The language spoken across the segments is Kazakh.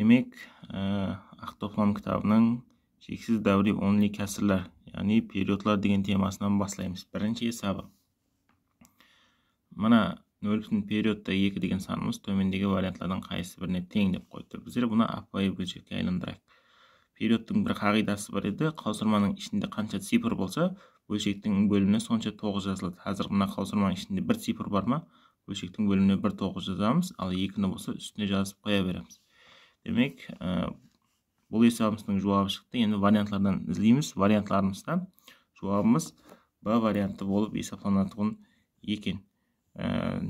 демек ә, ақтоқлам кітабының шексіз дәури онли кәсірлер яғни периодлар деген темасынан бастаймыз бірінші есабы мына нөл бүтін периодта екі деген санымыз төмендегі варианттардың қайсы біріне тең деп қойыпты біздер бұны апай бөлшекке айналдырайық периодтың бір қағидасы бар еді қаусырманың ішінде қанша цифр болса бөлшектің бөліміне сонша тоғыз жазылады қазір мына қаусырманың ішінде бір цифр бар ма бөлшектің бөліміне бір тоғыз жазамыз ал екіні болса үстіне жазып қоя береміз демек бұл есабымыздың жауабы шықты енді вариантлардан іздейміз вариантларымызда жауабымыз б варианты болып есепталынатұғын екен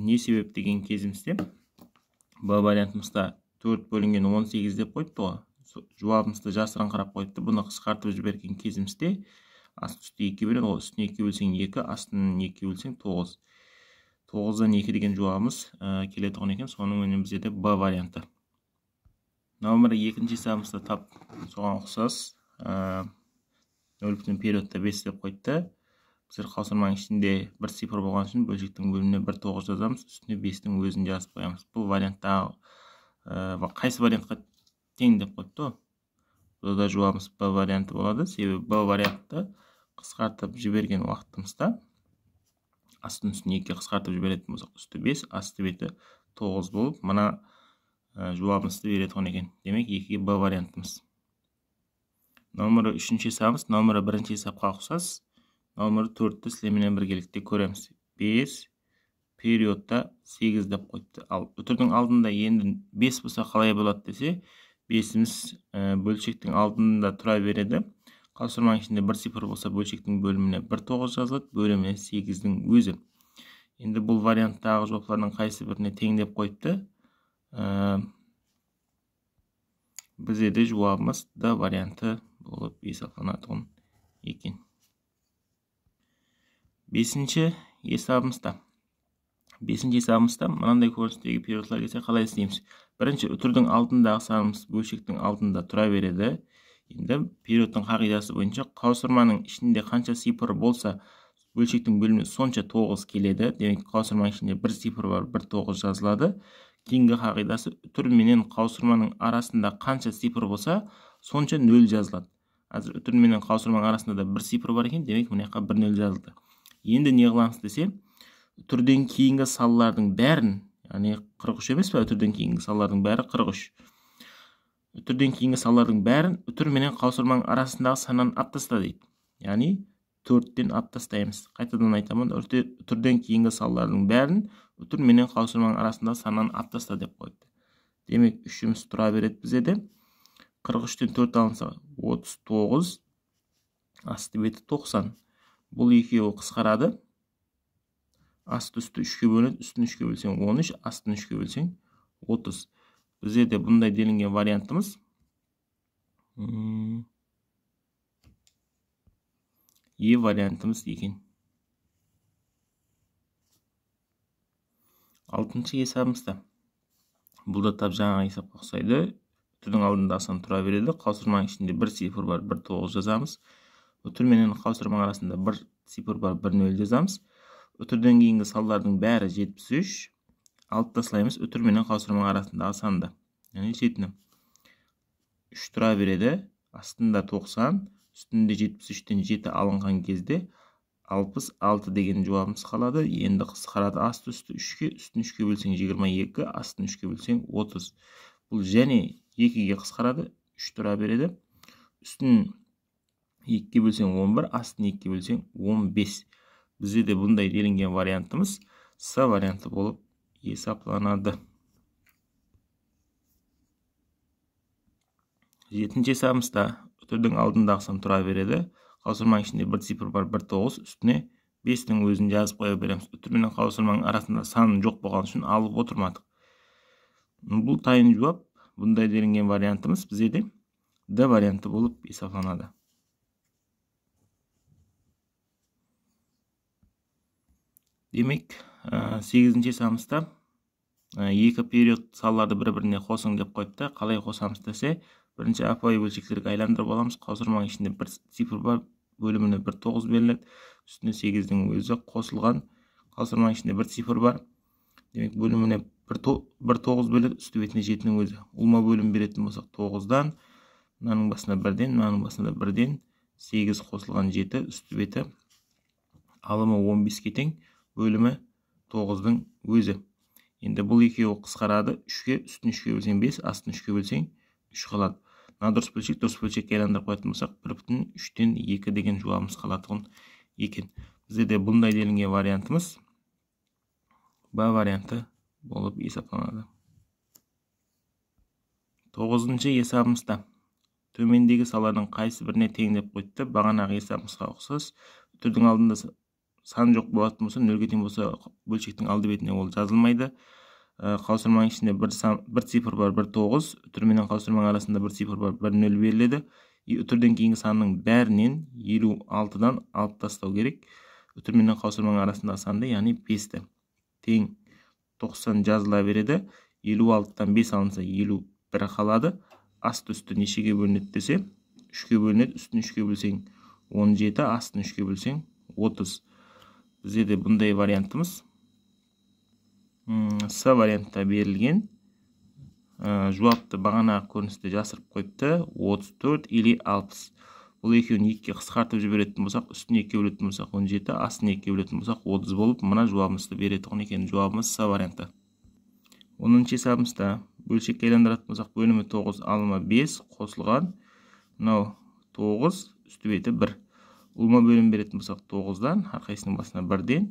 не себеп деген кезімізде б вариантымызда төрт бөлінген он сегіз деп қойыпты ғой жауабымызды жасырын қарап қойыпты бұны қысқартып жіберген кезімізде асты үсті екіге бөледі ғой үстіне екіге бөлсең екі астын екіге бөлсең тоғыз тоғыздан екі деген жауабымыз ә, келетұғын екен соның өнімізде де б варианты нөмірі екінші самыста тап соған ұқсас нөл бүтін периодта бес деп қойыпты біздер қалсырманың ішінде бір цифр болған үшін бөлшектің бөліміне бір тоғыз жазамыз үстіне бестің өзін жазып қоямыз бұл вариантта қайсы вариантқа тең деп қойыпты ғой бұл да жуамыз б варианты болады себебі б вариантты қысқартып жіберген уақытымызда астын үстін екіге қысқартып жіберетін болсақ үсті бес асты беті тоғыз болып мына Э, жауабымызды береді ғой екен демек екіге б вариантымыз нөмірі үшінші есабымыз нөмірі бірінші есапқа ұқсас нөмірі төртті сілемімен біргелікте көреміз бес периодта сегіз деп қойыпты ал үтірдің алдында енді бес болса қалай болады десе бесіміз ә, бөлшектің алдында тұра береді қапсырманың ішінде бір цифр болса бөлшектің бөліміне бір тоғыз жазылады бөліміне сегіздің өзі енді бұл варианттағы жауаптардың қайсы біріне тең деп қойыпты бізде де жауабымыз д варианты болып есептелінатұғын екен бесінші есабымызда бесінші есабымызда мынандай көріністегі периодтар келсе қалай істейміз бірінші үтірдің алдындағы санымыз бөлшектің алдында тұра береді енді периодтың қағидасы бойынша қаусырманың ішінде қанша сипыр болса бөлшектің бөліміне сонша тоғыз келеді демек қаусырманың ішінде бір сипыр бар бір тоғыз жазылады теңгі қағидасы үтір менен қаусырманың арасында қанша цифр болса сонша нөл жазылады қазір үтір менен қаусырманың арасында да бір цифр бар екен демек мына жаққа бір нөл жазылды енді не қыламыз десе үтірден кейінгі салалардың бәрін яғни қырық үш емес па үтірден кейінгі салалардың бәрі қырық үш үтірден кейінгі салалардың бәрін үтір менен қаусырманың арасындағы саннан алып таста дейді яғни төрттен алып тастаймыз қайтадан айтамын түрден кейінгі салалардың бәрін үтір менен қаусырманың арасындағы саннан алып таста деп қойыпты демек үш жұмыс тұра береді бізде де қырық үштен төрт алынса отыз тоғыз асты беті тоқсан бұл екеуі қысқарады асты үсті үшке бөлінеді үстін үшке бөлсең он үш астын үшке бөлсең отыз бізде де бұндай делінген вариантымыз е вариантымыз екен алтыншы есабымызда бұл да тап жаңа есап ұқсайды түрдің алдында сан тұра береді қаусырманың ішінде бір цифр бар бір тоғыз жазамыз үтір менен қаусырманың арасында бір цифр бар бір нөл жазамыз үтірден кейінгі салдардың бәрі 73. үш алып тастаймыз үтір менен қаусырманың арасындағы санды яғни үш тұра береді астында тоқсан үстінде 73-тен 7 алынған кезде 66 деген жауабымыз қалады енді қысқарады асты үсті 3-ке үстін 3-ке бөлсең 22 астын 3-ке бөлсең 30 бұл және 2-ге қысқарады 3 тұра береді үстін 2 ке бөлсең 11 астын 2 ке бөлсең 15 бізде де бұндай делінген вариантымыз с варианты болып есапланады 7-ші сабымызда алдында ақсам тұра береді қаусырманың ішінде бір цифр бар бір тоғыз үстіне бестің өзін жазып қоя береміз үтір менен қаусырманың арасында сан жоқ болған үшін алып отырмадық бұл тайын жауап бұндай делінген вариантымыз бізде де д варианты болып есапланады демек ә, сегізінші самыста ә, екі период салаларды бір біріне қосың деп қойыпты қалай қосамыз десе бірінші апай бөлшектерге айналдырып аламыз қаусырманың ішінде бір цифр бар бөліміне бір тоғыз беріледі үстіне сегіздің өзі қосылған қаусырманың ішінде бір цифр бар демек бөліміне бір, тоғыз беріледі үсті бетіне жетінің өзі ұлма бөлім беретін болсақ тоғыздан мынаның басына бірден мынаның басына бірден сегіз қосылған жеті үсті беті алымы он беске тең бөлімі тоғыздың өзі енді бұл екеуі қысқарады үшке үстін үшке бөлсең бес астын үшке бөлсең үш қалады мына дұрыс бөлшек дұрыс бөлшекке айналдырып қоятын болсақ бір бүтін үштен екі деген жауабымыз қалатұғын екен бізде де бұндай делінген вариантымыз б варианты болып есептеледі тоғызыншы есабымызда төмендегі салардың қайсы біріне тең деп қойды бағанағы есабымызға ұқсас түрдің алдында сан жоқ болатын болса нөлге тең болса бөлшектің алды бетіне ол жазылмайды қаусырманың э, ішінде бір, сан, бір цифр бар бір тоғыз үтір менен қаусырманың арасында бір цифр бар бір нөл беріледі и үтірден кейінгі санның бәрінен елу алтыдан алып тастау керек үтір менен қаусырманың арасындағы санды яғни бесті тең тоқсан жазыла береді елу алтыдан бес алынса елу бір қалады асты үсті нешеге бөлінеді десе үшке бөлінеді үстін үшке бөлсең он жеті астын үшке бөлсең отыз бізде де бұндай вариантымыз с вариантта берілген э, жуапты бағана көріністі жасырып қойыпты 34 или 60 бұл екеуін екке қысқартып жіберетін болсақ үстін екіге бөлетін болсақ 17 астын екке бөлетін болсақ 30 болып мына жауабымызды беретұғын екен жауабымыз с варианты оныншы есабымызда бөлшекке айландыратын болсақ бөлімі 9 алма 5 қосылған мынау 9 үсті беті 1 ұлма бөлім беретін болсақ 9-дан әрқайсының басына 1-ден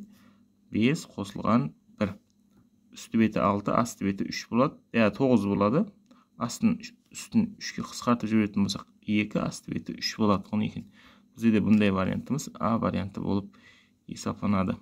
5 қосылған үсті беті 6, асты беті 3 болады, я 9 болады. Астын үстін 3-ке қысқартып жіберетін болсақ, 2 асты беті 3 болады. Оның екен. Бізде де бұндай вариантымыз А варианты болып есапланады.